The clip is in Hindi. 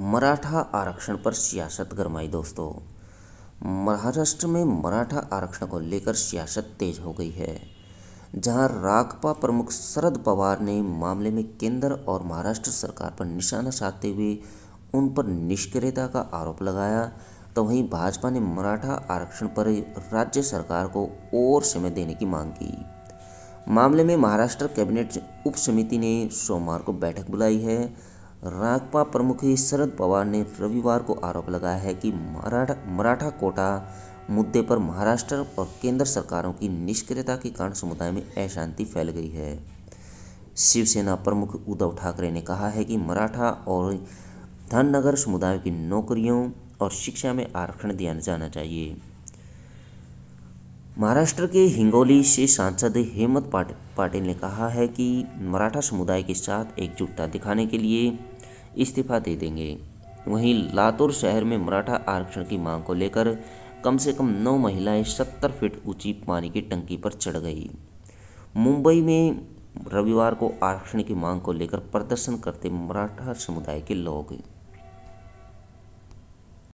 मराठा आरक्षण पर सियासत गरमाई दोस्तों महाराष्ट्र में मराठा आरक्षण को लेकर सियासत तेज हो गई है जहां राकपा प्रमुख शरद पवार ने मामले में केंद्र और महाराष्ट्र सरकार पर निशाना साधते हुए उन पर निष्क्रियता का आरोप लगाया तो वहीं भाजपा ने मराठा आरक्षण पर राज्य सरकार को और समय देने की मांग की मामले में महाराष्ट्र कैबिनेट उप समिति ने सोमवार को बैठक बुलाई है राकपा प्रमुख शरद पवार ने रविवार को आरोप लगाया है कि मराठा मराठा कोटा मुद्दे पर महाराष्ट्र और केंद्र सरकारों की निष्क्रियता के कारण समुदाय में अशांति फैल गई है शिवसेना प्रमुख उद्धव ठाकरे ने कहा है कि मराठा और धननगर समुदाय की नौकरियों और शिक्षा में आरक्षण दिया जाना चाहिए महाराष्ट्र के हिंगोली से सांसद हेमंत पाटिल ने कहा है कि मराठा समुदाय के साथ एकजुटता दिखाने के लिए इस्तीफा दे देंगे वहीं लातूर शहर में मराठा आरक्षण की मांग को लेकर कम से कम नौ महिलाएं सत्तर फीट ऊंची पानी की टंकी पर चढ़ गई मुंबई में रविवार को आरक्षण की मांग को लेकर प्रदर्शन करते मराठा समुदाय के लोग